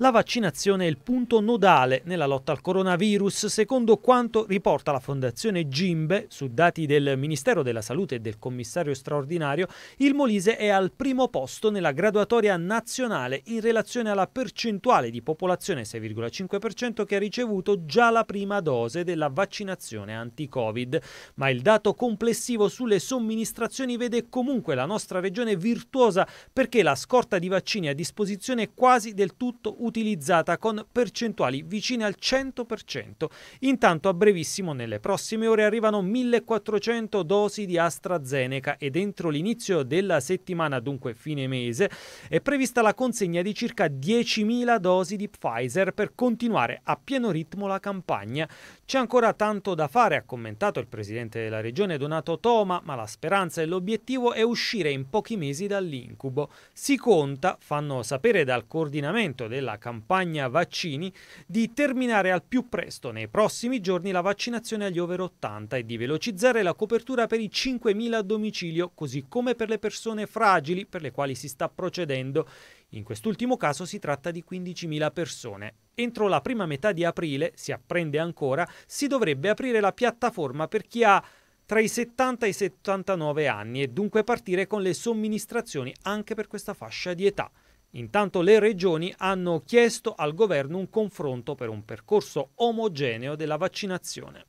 La vaccinazione è il punto nodale nella lotta al coronavirus, secondo quanto riporta la Fondazione Gimbe, su dati del Ministero della Salute e del Commissario straordinario, il Molise è al primo posto nella graduatoria nazionale in relazione alla percentuale di popolazione 6,5% che ha ricevuto già la prima dose della vaccinazione anti-Covid, ma il dato complessivo sulle somministrazioni vede comunque la nostra regione virtuosa perché la scorta di vaccini a disposizione è quasi del tutto utile utilizzata con percentuali vicine al 100%. Intanto a brevissimo nelle prossime ore arrivano 1400 dosi di AstraZeneca e entro l'inizio della settimana, dunque fine mese, è prevista la consegna di circa 10.000 dosi di Pfizer per continuare a pieno ritmo la campagna. C'è ancora tanto da fare, ha commentato il presidente della regione Donato Toma, ma la speranza e l'obiettivo è uscire in pochi mesi dall'incubo. Si conta, fanno sapere dal coordinamento della campagna vaccini di terminare al più presto nei prossimi giorni la vaccinazione agli over 80 e di velocizzare la copertura per i 5.000 a domicilio, così come per le persone fragili per le quali si sta procedendo. In quest'ultimo caso si tratta di 15.000 persone. Entro la prima metà di aprile, si apprende ancora, si dovrebbe aprire la piattaforma per chi ha tra i 70 e i 79 anni e dunque partire con le somministrazioni anche per questa fascia di età. Intanto le regioni hanno chiesto al governo un confronto per un percorso omogeneo della vaccinazione.